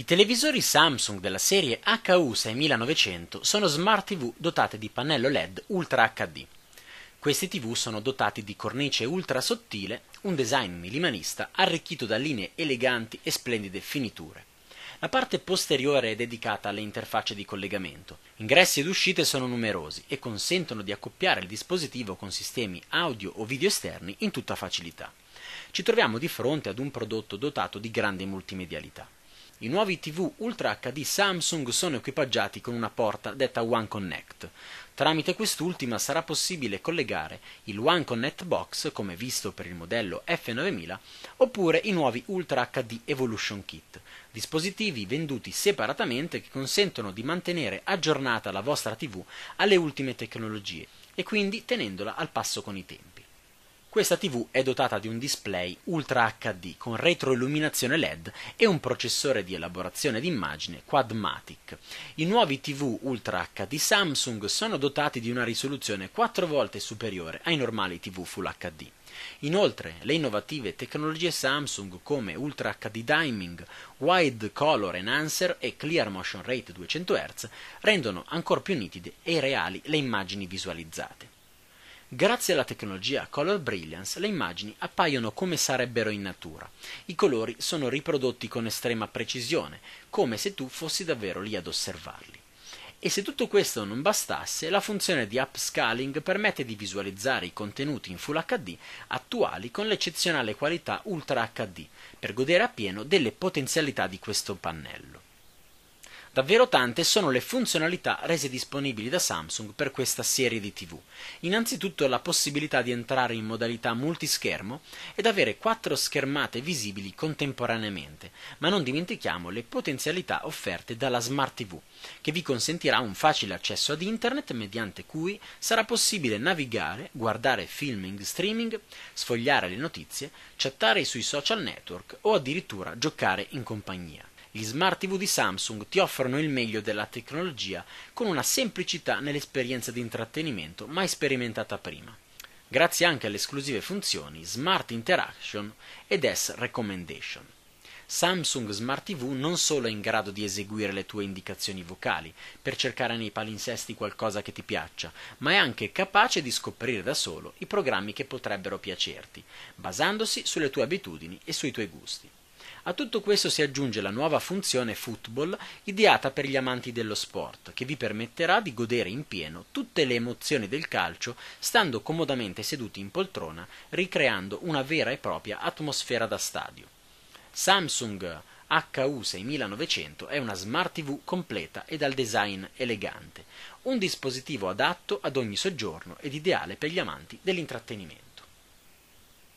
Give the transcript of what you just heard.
I televisori Samsung della serie HU6900 sono smart TV dotate di pannello LED Ultra HD. Questi TV sono dotati di cornice ultra sottile, un design minimalista arricchito da linee eleganti e splendide finiture. La parte posteriore è dedicata alle interfacce di collegamento. Ingressi ed uscite sono numerosi e consentono di accoppiare il dispositivo con sistemi audio o video esterni in tutta facilità. Ci troviamo di fronte ad un prodotto dotato di grande multimedialità. I nuovi TV Ultra HD Samsung sono equipaggiati con una porta detta One Connect. Tramite quest'ultima sarà possibile collegare il One Connect Box, come visto per il modello F9000, oppure i nuovi Ultra HD Evolution Kit, dispositivi venduti separatamente che consentono di mantenere aggiornata la vostra TV alle ultime tecnologie e quindi tenendola al passo con i tempi. Questa TV è dotata di un display Ultra HD con retroilluminazione LED e un processore di elaborazione d'immagine Quadmatic. I nuovi TV Ultra HD Samsung sono dotati di una risoluzione 4 volte superiore ai normali TV Full HD. Inoltre, le innovative tecnologie Samsung come Ultra HD Diming, Wide Color Enhancer e Clear Motion Rate 200 Hz rendono ancora più nitide e reali le immagini visualizzate. Grazie alla tecnologia Color Brilliance le immagini appaiono come sarebbero in natura. I colori sono riprodotti con estrema precisione, come se tu fossi davvero lì ad osservarli. E se tutto questo non bastasse, la funzione di upscaling permette di visualizzare i contenuti in Full HD attuali con l'eccezionale qualità Ultra HD, per godere appieno delle potenzialità di questo pannello. Davvero tante sono le funzionalità rese disponibili da Samsung per questa serie di TV. Innanzitutto la possibilità di entrare in modalità multischermo ed avere quattro schermate visibili contemporaneamente, ma non dimentichiamo le potenzialità offerte dalla Smart TV, che vi consentirà un facile accesso ad internet mediante cui sarà possibile navigare, guardare film in streaming, sfogliare le notizie, chattare sui social network o addirittura giocare in compagnia. Gli smart TV di Samsung ti offrono il meglio della tecnologia con una semplicità nell'esperienza di intrattenimento mai sperimentata prima, grazie anche alle esclusive funzioni Smart Interaction ed S Recommendation. Samsung Smart TV non solo è in grado di eseguire le tue indicazioni vocali per cercare nei palinsesti qualcosa che ti piaccia, ma è anche capace di scoprire da solo i programmi che potrebbero piacerti, basandosi sulle tue abitudini e sui tuoi gusti. A tutto questo si aggiunge la nuova funzione football ideata per gli amanti dello sport, che vi permetterà di godere in pieno tutte le emozioni del calcio stando comodamente seduti in poltrona, ricreando una vera e propria atmosfera da stadio. Samsung HU6900 è una smart TV completa e dal design elegante, un dispositivo adatto ad ogni soggiorno ed ideale per gli amanti dell'intrattenimento.